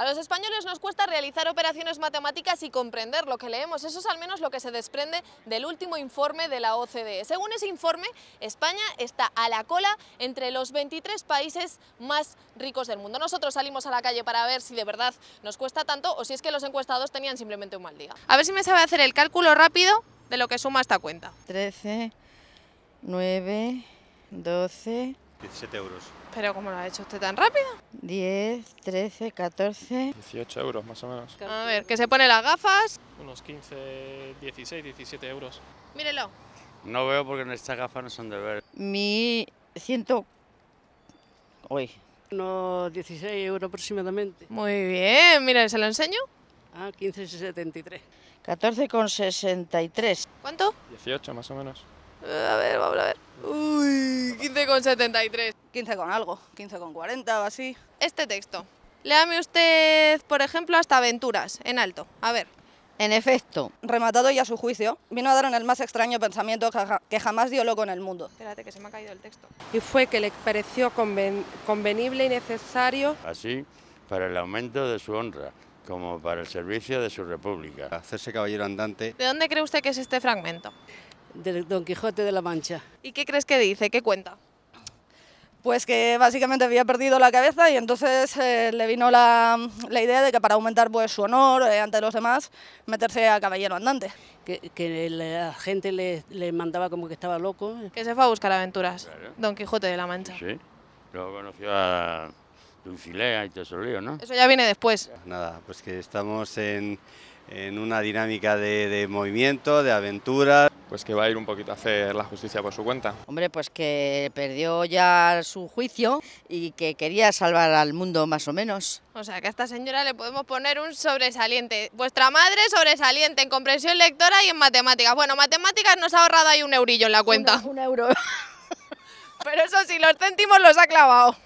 A los españoles nos cuesta realizar operaciones matemáticas y comprender lo que leemos. Eso es al menos lo que se desprende del último informe de la OCDE. Según ese informe, España está a la cola entre los 23 países más ricos del mundo. Nosotros salimos a la calle para ver si de verdad nos cuesta tanto o si es que los encuestados tenían simplemente un mal día. A ver si me sabe hacer el cálculo rápido de lo que suma esta cuenta. 13, 9, 12... 17 euros. ¿Pero cómo lo ha hecho usted tan rápido? 10, 13, 14... 18 euros más o menos. A ver, que se pone las gafas. Unos 15, 16, 17 euros. Mírelo. No veo porque en estas gafas no son de ver. Mi... ciento... Uy. Unos 16 euros aproximadamente. Muy bien, mira, ¿se lo enseño? Ah, 15,73. 14,63. ¿Cuánto? 18 más o menos. a ver, vamos a ver. Uh. 15,73. 15 con algo, 15 con 40 o así. Este texto. Léame usted, por ejemplo, hasta aventuras, en alto. A ver. En efecto, rematado ya su juicio, vino a dar en el más extraño pensamiento que jamás dio loco en el mundo. Espérate, que se me ha caído el texto. Y fue que le pareció convenible y necesario. Así, para el aumento de su honra, como para el servicio de su república. Hacerse caballero andante. ¿De dónde cree usted que es este fragmento? Del Don Quijote de la Mancha. ¿Y qué crees que dice? ¿Qué cuenta? pues que básicamente había perdido la cabeza y entonces eh, le vino la, idea de que para aumentar pues, su honor eh, ante los demás, meterse a caballero andante. Que, la gente le, le, mandaba como que estaba loco. Que se fue a buscar aventuras, Don Quijote de la Mancha. Sí, luego conoció a Dulcilea y Tesolío, ¿no? Eso ya viene después. Nada, pues que estamos en, una dinámica de, de movimiento, de aventuras pues que va a ir un poquito a hacer la justicia por su cuenta. Hombre, pues que perdió ya su juicio y que quería salvar al mundo más o menos. O sea, que a esta señora le podemos poner un sobresaliente. Vuestra madre sobresaliente en comprensión lectora y en matemáticas. Bueno, matemáticas nos ha ahorrado ahí un eurillo en la cuenta. un euro. Pero eso sí, los céntimos los ha clavado.